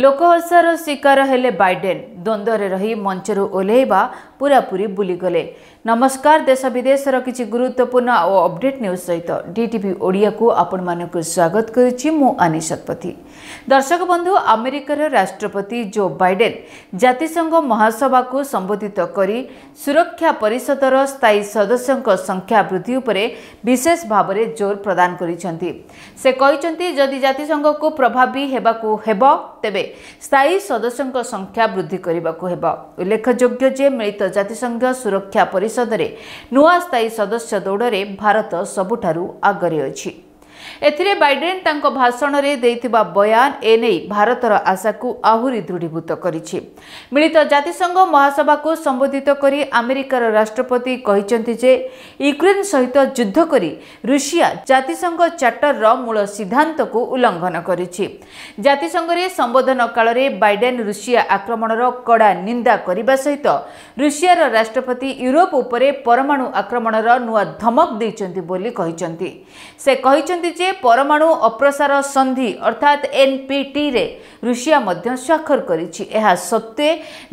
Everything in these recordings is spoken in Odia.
ଲୋକହସାର ଶିକାର ହେଲେ ବାଇଡେନ୍ ଦ୍ୱନ୍ଦ୍ୱରେ ରହି ମଞ୍ଚରୁ ଓହ୍ଲାଇବା पुरापुरी बुली गले नमस्कार देश विदेशର কিচি গুরুত্বপূর্ণ আপডেট নিউজ सहित डीटीबी ओडियाକୁ आपण मानକୁ স্বাগতম କରିছি মো অনিশ চক্রবর্তী দর্শক বন্ধু আমেরিকাৰ ৰাষ্ট্ৰপতি জো বাইডেন জাতিসংগ মহাসভাକୁ সম্বোধিত কৰি সুৰক্ষা পৰিষদৰ স্থায়ী সদস্যৰ সংখ্যা বৃদ্ধিৰ ওপৰত বিশেষভাৱে জোৰ প্ৰদান কৰিছந்தி সে কৈছந்தி যদি জাতিসংগক প্ৰভাৱী হবাক হেবা তেবে স্থায়ী সদস্যৰ সংখ্যা বৃদ্ধি কৰিবাক হেবা উল্লেখ্য যোগ্য যে ଜାତିସଂଘ ସୁରକ୍ଷା ପରିଷଦରେ ନୂଆ ସ୍ଥାୟୀ ସଦସ୍ୟ ଦୌଡ଼ରେ ଭାରତ ସବୁଠାରୁ ଆଗରେ ଅଛି ଏଥିରେ ବାଇଡେନ୍ ତାଙ୍କ ଭାଷଣରେ ଦେଇଥିବା ବୟାନ ଏ ନେଇ ଭାରତର ଆଶାକୁ ଆହୁରି ଦୃଢ଼ୀଭୂତ କରିଛି ମିଳିତ ଜାତିସଂଘ ମହାସଭାକୁ ସମ୍ବୋଧିତ କରି ଆମେରିକାର ରାଷ୍ଟ୍ରପତି କହିଛନ୍ତି ଯେ ୟୁକ୍ରେନ୍ ସହିତ ଯୁଦ୍ଧ କରି ରୁଷିଆ ଜାତିସଂଘ ଚାର୍ଟରର ମୂଳ ସିଦ୍ଧାନ୍ତକୁ ଉଲ୍ଲଙ୍ଘନ କରିଛି ଜାତିସଂଘରେ ସମ୍ବୋଧନ କାଳରେ ବାଇଡେନ୍ ରୁଷିଆ ଆକ୍ରମଣର କଡ଼ା ନିନ୍ଦା କରିବା ସହିତ ରୁଷିଆର ରାଷ୍ଟ୍ରପତି ୟୁରୋପ ଉପରେ ପରମାଣୁ ଆକ୍ରମଣର ନୂଆ ଧମକ ଦେଇଛନ୍ତି ବୋଲି କହିଛନ୍ତି ସେ କହିଛନ୍ତି ଯେ ପରମାଣୁ ଅପ୍ରସାର ସନ୍ଧି ଅର୍ଥାତ୍ ଏନ୍ପିଟିରେ ରୁଷିଆ ମଧ୍ୟ ସ୍ୱାକ୍ଷର କରିଛି ଏହା ସତ୍ତ୍ୱେ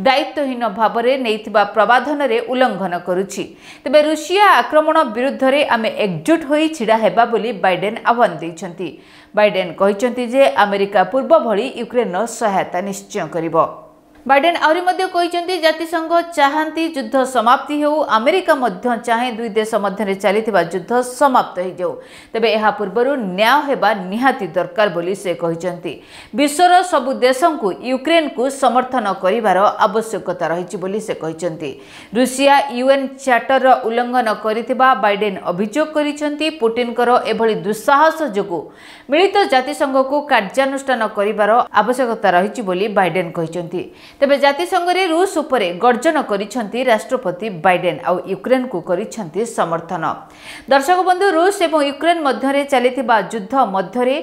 ଦାୟିତ୍ୱହୀନ ଭାବରେ ନେଇଥିବା ପ୍ରବାଧନରେ ଉଲ୍ଲଙ୍ଘନ କରୁଛି ତେବେ ରୁଷିଆ ଆକ୍ରମଣ ବିରୁଦ୍ଧରେ ଆମେ ଏକଜୁଟ୍ ହୋଇ ଛିଡ଼ା ହେବା ବୋଲି ବାଇଡେନ୍ ଆହ୍ୱାନ ଦେଇଛନ୍ତି ବାଇଡେନ୍ କହିଛନ୍ତି ଯେ ଆମେରିକା ପୂର୍ବ ଭଳି ୟୁକ୍ରେନ୍ର ସହାୟତା ନିଶ୍ଚୟ କରିବ ବାଇଡେନ୍ ଆହୁରି ମଧ୍ୟ କହିଛନ୍ତି ଜାତିସଂଘ ଚାହାନ୍ତି ଯୁଦ୍ଧ ସମାପ୍ତି ହେଉ ଆମେରିକା ମଧ୍ୟ ଚାହେଁ ଦୁଇ ଦେଶ ମଧ୍ୟରେ ଚାଲିଥିବା ଯୁଦ୍ଧ ସମାପ୍ତ ହୋଇଯାଉ ତେବେ ଏହା ପୂର୍ବରୁ ନ୍ୟାୟ ହେବା ନିହାତି ଦରକାର ବୋଲି ସେ କହିଛନ୍ତି ବିଶ୍ୱର ସବୁ ଦେଶଙ୍କୁ ୟୁକ୍ରେନ୍କୁ ସମର୍ଥନ କରିବାର ଆବଶ୍ୟକତା ରହିଛି ବୋଲି ସେ କହିଛନ୍ତି ରୁଷିଆ ୟୁଏନ୍ ଚାର୍ଟରର ଉଲ୍ଲଙ୍ଘନ କରିଥିବା ବାଇଡେନ୍ ଅଭିଯୋଗ କରିଛନ୍ତି ପୁଟିନ୍ଙ୍କର ଏଭଳି ଦୁଃସାହସ ଯୋଗୁଁ ମିଳିତ ଜାତିସଂଘକୁ କାର୍ଯ୍ୟାନୁଷ୍ଠାନ କରିବାର ଆବଶ୍ୟକତା ରହିଛି ବୋଲି ବାଇଡେନ୍ କହିଛନ୍ତି ତେବେ ଜାତିସଂଘରେ ରୁଷ ଉପରେ ଗର୍ଜନ କରିଛନ୍ତି ରାଷ୍ଟ୍ରପତି ବାଇଡେନ୍ ଆଉ ୟୁକ୍ରେନ୍କୁ କରିଛନ୍ତି ସମର୍ଥନ ଦର୍ଶକ ବନ୍ଧୁ ରୁଷ ଏବଂ ୟୁକ୍ରେନ୍ ମଧ୍ୟରେ ଚାଲିଥିବା ଯୁଦ୍ଧ ମଧ୍ୟରେ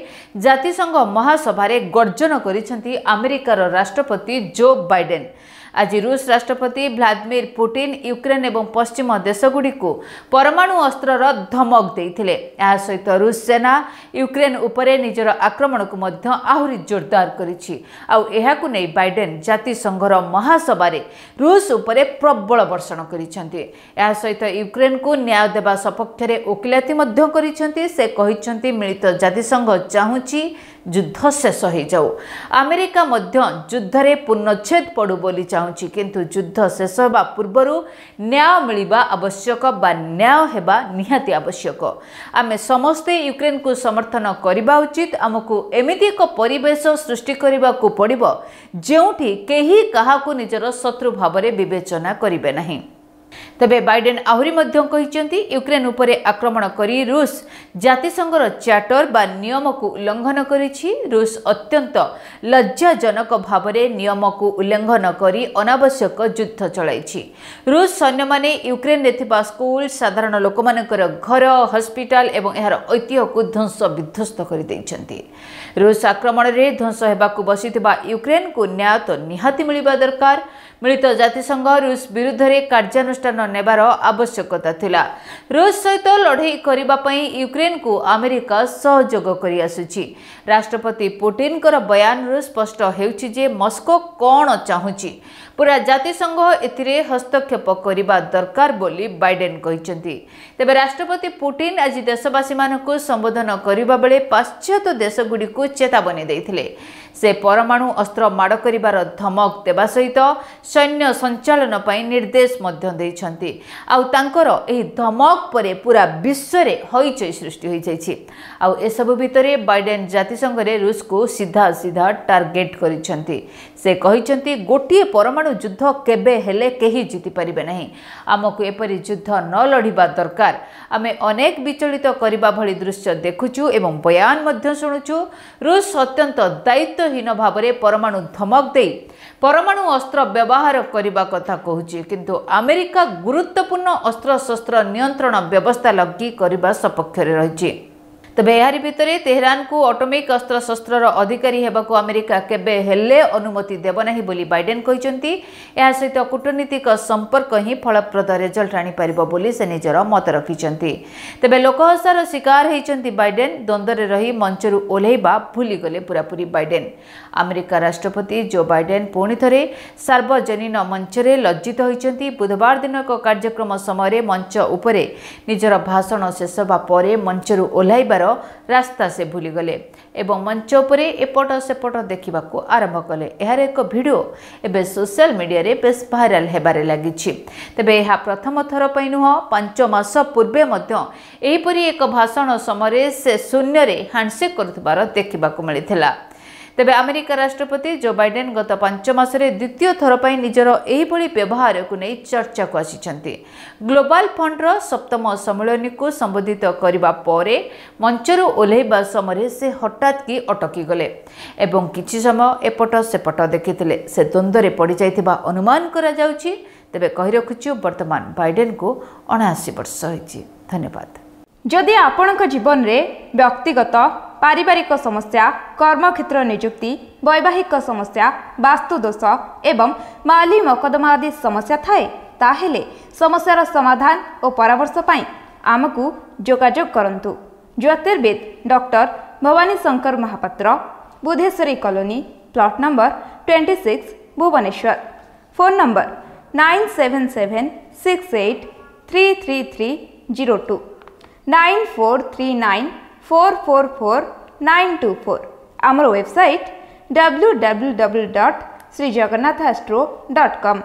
ଜାତିସଂଘ ମହାସଭାରେ ଗର୍ଜନ କରିଛନ୍ତି ଆମେରିକାର ରାଷ୍ଟ୍ରପତି ଜୋ ବାଇଡେନ୍ ଆଜି ରୁଷ ରାଷ୍ଟ୍ରପତି ଭ୍ଲାଦିମିର ପୁଟିନ ୟୁକ୍ରେନ ଏବଂ ପଶ୍ଚିମ ଦେଶଗୁଡ଼ିକୁ ପରମାଣୁ ଅସ୍ତ୍ରର ଧମକ ଦେଇଥିଲେ ଏହା ସହିତ ରୁଷ ସେନା ୟୁକ୍ରେନ ଉପରେ ନିଜର ଆକ୍ରମଣକୁ ମଧ୍ୟ ଆହୁରି ଜୋରଦାର କରିଛି ଆଉ ଏହାକୁ ନେଇ ବାଇଡେନ୍ ଜାତିସଂଘର ମହାସଭାରେ ରୁଷ ଉପରେ ପ୍ରବଳ ବର୍ଷଣ କରିଛନ୍ତି ଏହା ସହିତ ୟୁକ୍ରେନକୁ ନ୍ୟାୟ ଦେବା ସପକ୍ଷରେ ଓକିଲାତି ମଧ୍ୟ କରିଛନ୍ତି ସେ କହିଛନ୍ତି ମିଳିତ ଜାତିସଂଘ ଚାହୁଁଛି ଯୁଦ୍ଧ ଶେଷ ହୋଇଯାଉ ଆମେରିକା ମଧ୍ୟ ଯୁଦ୍ଧରେ ପୂର୍ଣ୍ଣଚ୍ଛେଦ ପଡ଼ୁ ବୋଲି ଚାହୁଁଛି କିନ୍ତୁ ଯୁଦ୍ଧ ଶେଷ ହେବା ପୂର୍ବରୁ ନ୍ୟାୟ ମିଳିବା ଆବଶ୍ୟକ ବା ନ୍ୟାୟ ହେବା ନିହାତି ଆବଶ୍ୟକ ଆମେ ସମସ୍ତେ ୟୁକ୍ରେନ୍କୁ ସମର୍ଥନ କରିବା ଉଚିତ ଆମକୁ ଏମିତି ଏକ ପରିବେଶ ସୃଷ୍ଟି କରିବାକୁ ପଡ଼ିବ ଯେଉଁଠି କେହି କାହାକୁ ନିଜର ଶତ୍ରୁ ଭାବରେ ବିବେଚନା କରିବେ ନାହିଁ ତେବେ ବାଇଡେନ୍ ଆହୁରି ମଧ୍ୟ କହିଛନ୍ତି ୟୁକ୍ରେନ୍ ଉପରେ ଆକ୍ରମଣ କରି ରୁଷ ଜାତିସଂଘର ଚାର୍ଟର ବା ନିୟମକୁ ଉଲ୍ଲଂଘନ କରିଛି ରୁଷ ଅତ୍ୟନ୍ତ ଲଜ୍ଜାଜନକ ଭାବରେ ନିୟମକୁ ଉଲ୍ଲଂଘନ କରି ଅନାବଶ୍ୟକ ଯୁଦ୍ଧ ଚଳାଇଛି ରୁଷ ସୈନ୍ୟମାନେ ୟୁକ୍ରେନ୍ରେ ଥିବା ସ୍କୁଲ ସାଧାରଣ ଲୋକମାନଙ୍କର ଘର ହସ୍ପିଟାଲ ଏବଂ ଏହାର ଐତିହ୍ୟକୁ ଧ୍ୱଂସ ବିଧ୍ୱସ୍ତ କରିଦେଇଛନ୍ତି ରୁଷ ଆକ୍ରମଣରେ ଧ୍ୱଂସ ହେବାକୁ ବସିଥିବା ୟୁକ୍ରେନ୍କୁ ନ୍ୟାୟ ତ ନିହାତି ମିଳିବା ଦରକାର ମିଳିତ ଜାତିସଂଘ ରୁଷ ବିରୁଦ୍ଧରେ କାର୍ଯ୍ୟାନୁଷ୍ଠାନ କାର୍ଯ୍ୟାନୁଷ୍ଠାନ ନେବାର ଆବଶ୍ୟକତା ଥିଲା ରୁଷ ସହିତ ଲଢ଼େଇ କରିବା ପାଇଁ ୟୁକ୍ରେନ୍କୁ ଆମେରିକା ସହଯୋଗ କରିଆସୁଛି ରାଷ୍ଟ୍ରପତି ପୁଟିନ୍ଙ୍କର ବୟାନରୁ ସ୍ପଷ୍ଟ ହେଉଛି ଯେ ମସ୍କୋ କ'ଣ ଚାହୁଁଛି ପୁରା ଜାତିସଂଘ ଏଥିରେ ହସ୍ତକ୍ଷେପ କରିବା ଦରକାର ବୋଲି ବାଇଡେନ୍ କହିଛନ୍ତି ତେବେ ରାଷ୍ଟ୍ରପତି ପୁଟିନ୍ ଆଜି ଦେଶବାସୀମାନଙ୍କୁ ସମ୍ବୋଧନ କରିବା ବେଳେ ପାଶ୍ଚାତ୍ୟ ଦେଶଗୁଡ଼ିକୁ ଚେତାବନୀ ଦେଇଥିଲେ ସେ ପରମାଣୁ ଅସ୍ତ୍ର ମାଡ଼ କରିବାର ଧମକ ଦେବା ସହିତ ସୈନ୍ୟ ସଞ୍ଚାଳନ ପାଇଁ ନିର୍ଦ୍ଦେଶ ମଧ୍ୟ ଦେଇଥିଲେ ଦେଇଛନ୍ତି ଆଉ ତାଙ୍କର ଏହି ଧମକ ପରେ ପୁରା ବିଶ୍ୱରେ ହଇଚଇ ସୃଷ୍ଟି ହୋଇଯାଇଛି ଆଉ ଏସବୁ ଭିତରେ ବାଇଡେନ୍ ଜାତିସଂଘରେ ରୁଷକୁ ସିଧା ସିଧା ଟାର୍ଗେଟ୍ କରିଛନ୍ତି ସେ କହିଛନ୍ତି ଗୋଟିଏ ପରମାଣୁ ଯୁଦ୍ଧ କେବେ ହେଲେ କେହି ଜିତିପାରିବେ ନାହିଁ ଆମକୁ ଏପରି ଯୁଦ୍ଧ ନ ଲଢ଼ିବା ଦରକାର ଆମେ ଅନେକ ବିଚଳିତ କରିବା ଭଳି ଦୃଶ୍ୟ ଦେଖୁଛୁ ଏବଂ ବୟାନ ମଧ୍ୟ ଶୁଣୁଛୁ ରୁଷ ଅତ୍ୟନ୍ତ ଦାୟିତ୍ୱହୀନ ଭାବରେ ପରମାଣୁ ଧମକ ଦେଇ ପରମାଣୁ ଅସ୍ତ୍ର ବ୍ୟବହାର କରିବା କଥା କହୁଛି କିନ୍ତୁ ଆମେରିକା ଗୁରୁତ୍ୱପୂର୍ଣ୍ଣ ଅସ୍ତ୍ରଶସ୍ତ୍ର ନିୟନ୍ତ୍ରଣ ବ୍ୟବସ୍ଥା ଲଗି କରିବା ସପକ୍ଷରେ ରହିଛି तेह्र या तेहरान को अटोमिक अस्त्रशस्त्र अधिकारिमेक्टा केमति दोब्लि बइडेन सहित कूटनीतिक सम्पर्क हिँड फलप्रद रेजल् आणिज मत र लोकहसार शिकार बइडेन द्वन्द मञ्च ओह्रै भुलीगले पूरापुरी बैडेन अमेरिक राष्ट्रपति जो बैडेन पूिथे सर्वजन मञ्चले लज्जित हुन्छ बुधबार दिन एक कार्यक्रम मंच मञ्च निजर भाषण शेष मञ्चहरू ରାସ୍ତା ସେ ଭୁଲିଗଲେ ଏବଂ ମଞ୍ଚ ଉପରେ ଏପଟ ସେପଟ ଦେଖିବାକୁ ଆରମ୍ଭ କଲେ ଏହାର ଏକ ଭିଡ଼ିଓ ଏବେ ସୋସିଆଲ ମିଡ଼ିଆରେ ବେଶ ଭାଇରାଲ ହେବାରେ ଲାଗିଛି ତେବେ ଏହା ପ୍ରଥମ ଥର ପାଇଁ ନୁହଁ ପାଞ୍ଚ ମାସ ପୂର୍ବେ ମଧ୍ୟ ଏହିପରି ଏକ ଭାଷଣ ସମୟରେ ସେ ଶୂନ୍ୟରେ ହ୍ୟାଣ୍ଡସେକ୍ କରୁଥିବାର ଦେଖିବାକୁ ମିଳିଥିଲା ତେବେ ଆମେରିକା ରାଷ୍ଟ୍ରପତି ଜୋ ବାଇଡେନ୍ ଗତ ପାଞ୍ଚ ମାସରେ ଦ୍ୱିତୀୟ ଥର ପାଇଁ ନିଜର ଏହିଭଳି ବ୍ୟବହାରକୁ ନେଇ ଚର୍ଚ୍ଚାକୁ ଆସିଛନ୍ତି ଗ୍ଲୋବାଲ୍ ଫଣ୍ଡର ସପ୍ତମ ସମ୍ମିଳନୀକୁ ସମ୍ବୋଧିତ କରିବା ପରେ ମଞ୍ଚରୁ ଓହ୍ଲାଇବା ସମୟରେ ସେ ହଠାତ୍ କି ଅଟକିଗଲେ ଏବଂ କିଛି ସମୟ ଏପଟ ସେପଟ ଦେଖିଥିଲେ ସେ ଦ୍ୱନ୍ଦ୍ୱରେ ପଡ଼ିଯାଇଥିବା ଅନୁମାନ କରାଯାଉଛି ତେବେ କହି ରଖୁଛୁ ବର୍ତ୍ତମାନ ବାଇଡେନ୍କୁ ଅଣାଅଶୀ ବର୍ଷ ହୋଇଛି ଧନ୍ୟବାଦ ଯଦି ଆପଣଙ୍କ ଜୀବନରେ ବ୍ୟକ୍ତିଗତ पारिवारिक समस्या କର୍ମକ୍ଷେତ୍ର ନିଯୁକ୍ତି ବୈବାହିକ ସମସ୍ୟା ବାସ୍ତୁଦୋଷ ଏବଂ ମାଲି ମକଦ୍ଦମା ଆଦି ସମସ୍ୟା ଥାଏ ତାହେଲେ ସମସ୍ୟାର ସମାଧାନ ଓ ପରାମର୍ଶ ପାଇଁ ଆମକୁ ଯୋଗାଯୋଗ କରନ୍ତୁ ଜ୍ୟୋତିର୍ବିଦ doctor Bhabani Shankar Mahapatra Budheswari colony plot number twenty six Bhubaneswar phone number nine seven seven six eight three three three zero two nine four three nine 444924 আমার ওয়েবসাইট www.srijagannathastro.com